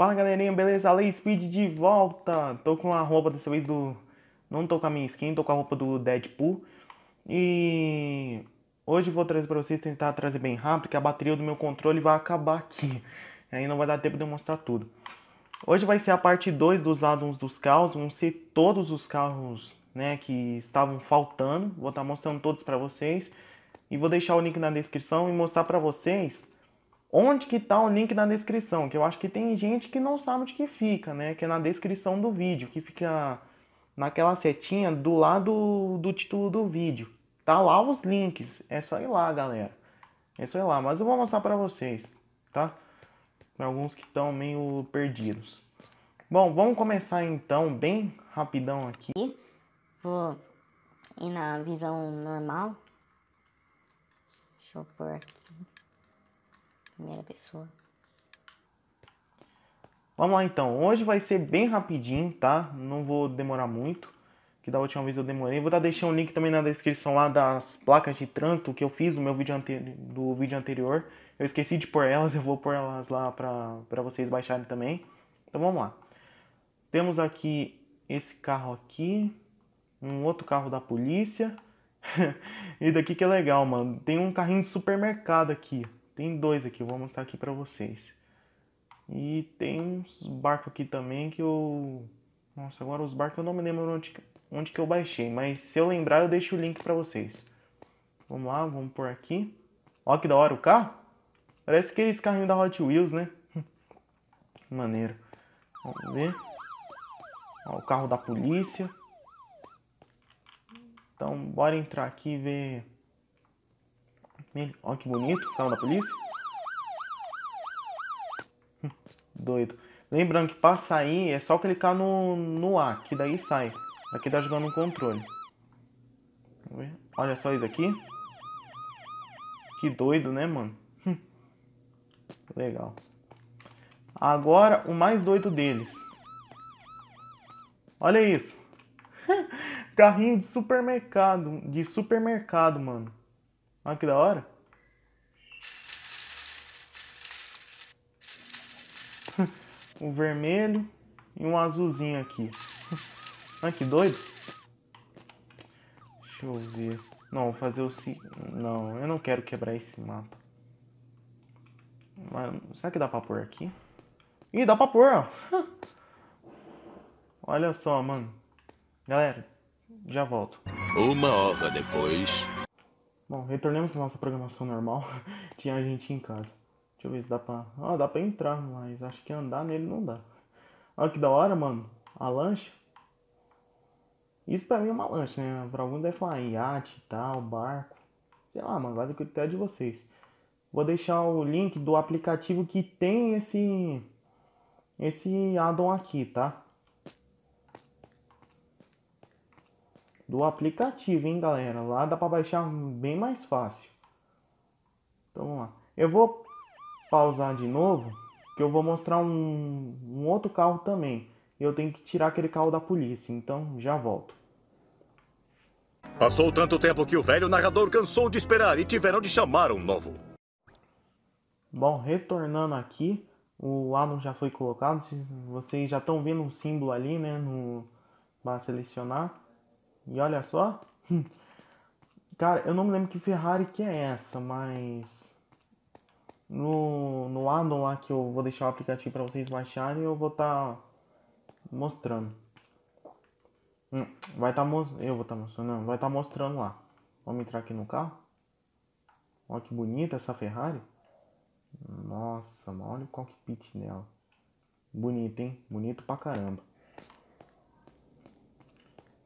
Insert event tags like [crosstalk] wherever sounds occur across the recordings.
Fala galerinha, beleza? Ale Speed de volta! Tô com a roupa dessa vez do. Não tô com a minha skin, tô com a roupa do Deadpool. E. Hoje vou trazer pra vocês, tentar trazer bem rápido, que a bateria do meu controle vai acabar aqui. Aí não vai dar tempo de eu mostrar tudo. Hoje vai ser a parte 2 dos addons dos carros, vão ser todos os carros né, que estavam faltando. Vou estar tá mostrando todos pra vocês. E vou deixar o link na descrição e mostrar pra vocês Onde que tá o link na descrição? Que eu acho que tem gente que não sabe onde que fica, né? Que é na descrição do vídeo, que fica naquela setinha do lado do título do vídeo. Tá lá os links, é só ir lá, galera. É só ir lá, mas eu vou mostrar para vocês, tá? Pra alguns que estão meio perdidos. Bom, vamos começar então bem rapidão aqui. Vou ir na visão normal. Deixa eu pôr aqui primeira pessoa. Vamos lá então, hoje vai ser bem rapidinho, tá? Não vou demorar muito, que da última vez eu demorei. Vou deixar um link também na descrição lá das placas de trânsito que eu fiz no meu vídeo, do vídeo anterior. Eu esqueci de pôr elas, [laughs] eu vou pôr elas lá para pra vocês baixarem também. Então vamos lá. Temos aqui esse carro aqui, um outro carro da polícia. [laughs] e daqui que é legal, mano. Tem um carrinho de supermercado aqui, tem dois aqui, eu vou mostrar aqui para vocês. E tem uns barcos aqui também que eu... Nossa, agora os barcos eu não me lembro onde, onde que eu baixei. Mas se eu lembrar, eu deixo o link para vocês. Vamos lá, vamos por aqui. Ó que da hora o carro. Parece aqueles carrinhos da Hot Wheels, né? [laughs] Maneiro. Vamos ver. Ó, o carro da polícia. Então, bora entrar aqui e ver Olha né? que bonito, carro da polícia. Hum, doido. Lembrando que pra sair é só clicar no, no A, que daí sai. Aqui tá jogando um controle. Olha só isso aqui. Que doido, né, mano? Hum. Legal. Agora, o mais doido deles. Olha isso. [laughs] Carrinho de supermercado. De supermercado, mano. Olha ah, que da hora. [laughs] um vermelho e um azulzinho aqui. Olha [laughs] ah, que doido. Deixa eu ver. Não, vou fazer o... Não, eu não quero quebrar esse mapa. Mas, será que dá pra pôr aqui? Ih, dá pra pôr, ó. [laughs] Olha só, mano. Galera, já volto. Uma hora depois... Bom, retornamos à nossa programação normal. [laughs] Tinha a gente em casa. Deixa eu ver se dá pra. Ah, dá pra entrar, mas acho que andar nele não dá. Olha que da hora, mano. A lancha. Isso pra mim é uma lancha, né? Pra alguns deve falar iate e tal, barco. Sei lá, mano, vai do critério de vocês. Vou deixar o link do aplicativo que tem esse. Esse addon aqui, tá? do aplicativo, hein, galera? Lá dá para baixar bem mais fácil. Então vamos lá. Eu vou pausar de novo, que eu vou mostrar um, um outro carro também. Eu tenho que tirar aquele carro da polícia, então já volto. Passou tanto tempo que o velho narrador cansou de esperar e tiveram de chamar um novo. Bom, retornando aqui, o Alan já foi colocado. Vocês já estão vendo um símbolo ali, né? No... Para selecionar. E olha só. Hum, cara, eu não me lembro que Ferrari que é essa, mas. No, no addon lá que eu vou deixar o aplicativo para vocês baixarem, eu vou estar tá mostrando. Hum, vai tá estar tá mostrando. Eu vou estar tá mostrando, vai estar tá mostrando lá. Vamos entrar aqui no carro. Olha que bonita essa Ferrari. Nossa, mano, olha o cockpit dela. Bonito, hein? Bonito pra caramba.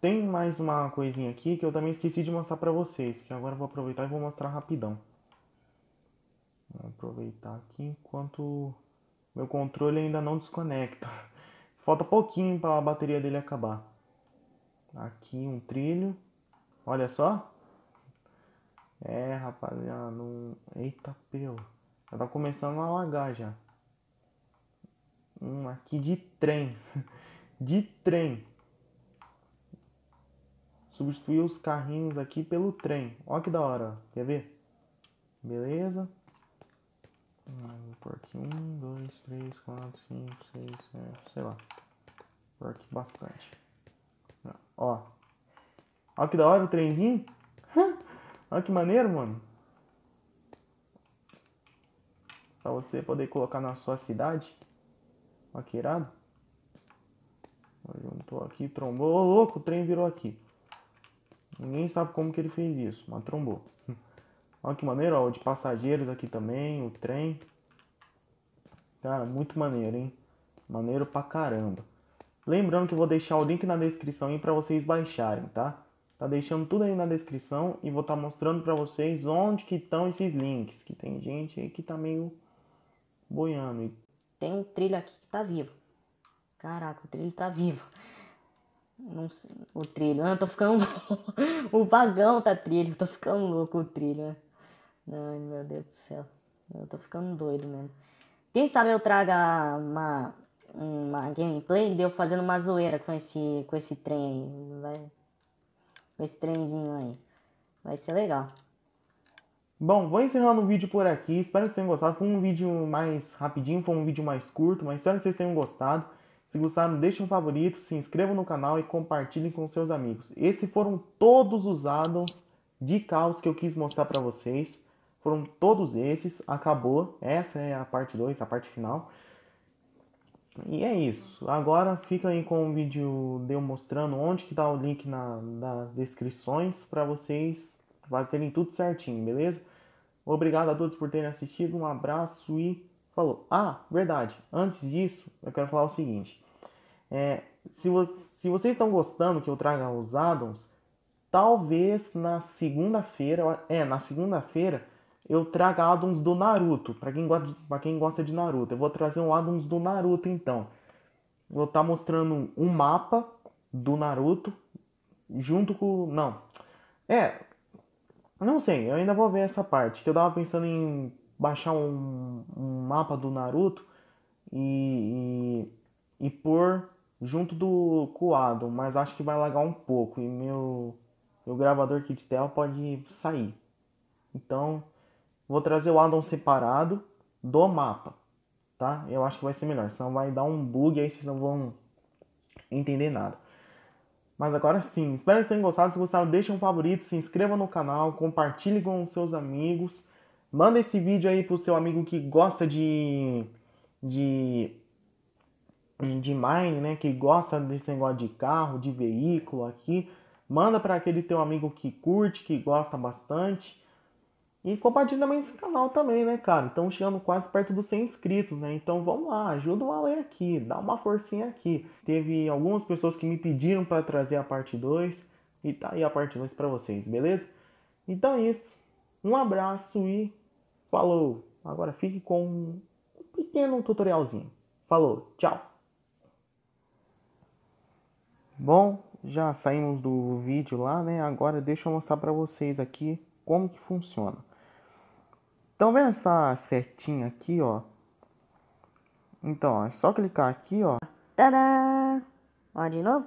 Tem mais uma coisinha aqui que eu também esqueci de mostrar para vocês, que agora eu vou aproveitar e vou mostrar rapidão. Vou aproveitar aqui enquanto meu controle ainda não desconecta. [laughs] Falta pouquinho para a bateria dele acabar. Aqui um trilho. Olha só. É, rapaziada, não... Eita, pelo. Já tá começando a lagar já. Um aqui de trem. [laughs] De trem substituir os carrinhos aqui pelo trem. Olha que da hora, quer ver? Beleza. Vou pôr aqui um, dois, três, quatro, cinco, seis, sete, sei lá. Vou pôr aqui bastante. Ó. Olha que da hora o trenzinho. Olha que maneiro, mano. Pra você poder colocar na sua cidade. Olha que irado. Juntou aqui, trombou. Ô, louco, o trem virou aqui. Ninguém sabe como que ele fez isso, mas trombou. Olha que maneiro, ó, de passageiros aqui também, o trem. Cara, muito maneiro, hein? Maneiro pra caramba. Lembrando que eu vou deixar o link na descrição aí pra vocês baixarem, tá? Tá deixando tudo aí na descrição e vou estar tá mostrando pra vocês onde que estão esses links. Que tem gente aí que tá meio boiando. Tem um trilho aqui que tá vivo. Caraca, o trilho tá vivo. Não sei, o trilho. Né? eu tô ficando [laughs] O vagão tá trilho. Eu tô ficando louco o trilho, né? Ai, meu Deus do céu. Eu tô ficando doido mesmo. Quem sabe eu traga uma, uma gameplay de eu fazendo uma zoeira com esse, com esse trem aí. Vai, com esse trenzinho aí. Vai ser legal. Bom, vou encerrando o vídeo por aqui. Espero que vocês tenham gostado. Foi um vídeo mais rapidinho, foi um vídeo mais curto, mas espero que vocês tenham gostado. Se gostaram, deixe um favorito, se inscreva no canal e compartilhe com seus amigos. Esses foram todos os addons de caos que eu quis mostrar para vocês. Foram todos esses, acabou. Essa é a parte 2, a parte final. E é isso. Agora fica aí com o vídeo de eu mostrando onde que tá o link na, nas descrições para vocês fazerem tudo certinho, beleza? Obrigado a todos por terem assistido, um abraço e falou: Ah, verdade, antes disso, eu quero falar o seguinte. É, se, vo se vocês estão gostando que eu traga os addons, talvez na segunda-feira, é, na segunda-feira, eu traga addons do Naruto, para quem, gosta de, quem gosta de Naruto. Eu vou trazer um addons do Naruto então. Vou estar tá mostrando um mapa do Naruto junto com. Não. É. Não sei, eu ainda vou ver essa parte. Que eu tava pensando em baixar um, um mapa do Naruto e, e, e pôr junto do coado, mas acho que vai lagar um pouco e meu, meu gravador aqui de tela pode sair. Então, vou trazer o addon separado do mapa, tá? Eu acho que vai ser melhor, senão vai dar um bug aí vocês não vão entender nada. Mas agora sim, espero que vocês tenham gostado. Se gostaram, deixem um favorito, se inscreva no canal, compartilhe com seus amigos Manda esse vídeo aí pro seu amigo que gosta de. de. de mine, né? Que gosta desse negócio de carro, de veículo aqui. Manda para aquele teu amigo que curte, que gosta bastante. E compartilha também esse canal também, né, cara? Estamos chegando quase perto dos 100 inscritos, né? Então vamos lá, ajuda o Ale aqui, dá uma forcinha aqui. Teve algumas pessoas que me pediram para trazer a parte 2 e tá aí a parte 2 para vocês, beleza? Então é isso. Um abraço e Falou! Agora fique com um pequeno tutorialzinho. Falou, tchau! Bom, já saímos do vídeo lá, né? Agora deixa eu mostrar para vocês aqui como que funciona. Então vendo essa setinha aqui, ó? Então, ó, é só clicar aqui, ó. Tadã! Ó, de novo.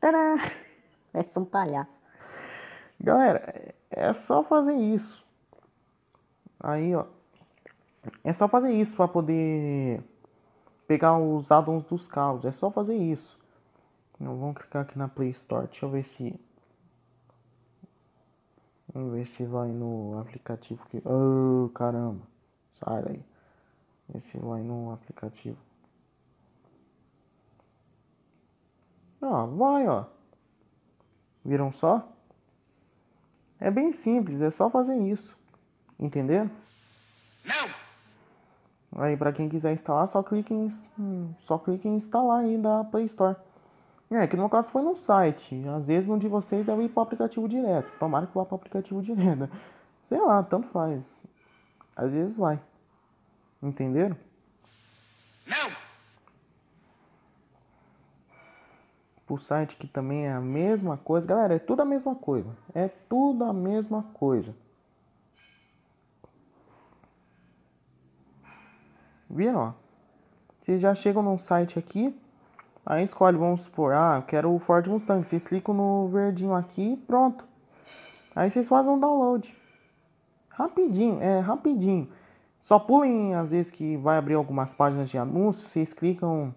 Tadã! [laughs] Parece um palhaço. Galera, é só fazer isso. Aí, ó, é só fazer isso para poder pegar os addons dos carros. É só fazer isso. Então, vamos clicar aqui na Play Store. Deixa eu ver se. Vamos ver se vai no aplicativo que. Oh, caramba! Sai daí. Esse vai no aplicativo. Ah, vai, ó. Viram só? É bem simples, é só fazer isso. Entender? Não! Aí para quem quiser instalar, só clique em, hum, só clique em instalar aí da Play Store. É, que no meu caso foi no site. Às vezes um de vocês deve ir para o aplicativo direto. Tomara que vá para o aplicativo [laughs] direto. Sei lá, tanto faz. Às vezes vai. Entenderam? Não! Pro site que também é a mesma coisa. Galera, é tudo a mesma coisa. É tudo a mesma coisa. Viram? Vocês já chegam num site aqui, aí escolhe, vamos supor, ah, quero o Ford Mustang. Vocês clicam no verdinho aqui e pronto. Aí vocês fazem um download. Rapidinho, é rapidinho. Só pulem às vezes que vai abrir algumas páginas de anúncios, vocês clicam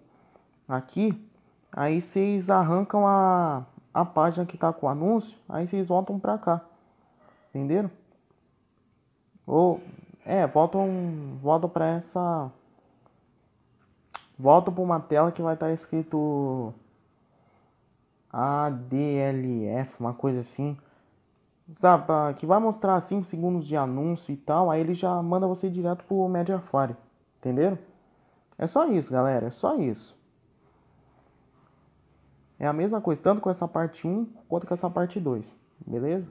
aqui, aí vocês arrancam a, a página que tá com o anúncio, aí vocês voltam pra cá. Entenderam? Ou, é, voltam, voltam pra essa Volta para uma tela que vai estar tá escrito ADLF, uma coisa assim. Sabe, que vai mostrar 5 segundos de anúncio e tal, aí ele já manda você direto pro Mediafire. Entenderam? É só isso, galera, é só isso. É a mesma coisa, tanto com essa parte 1 quanto com essa parte 2, beleza?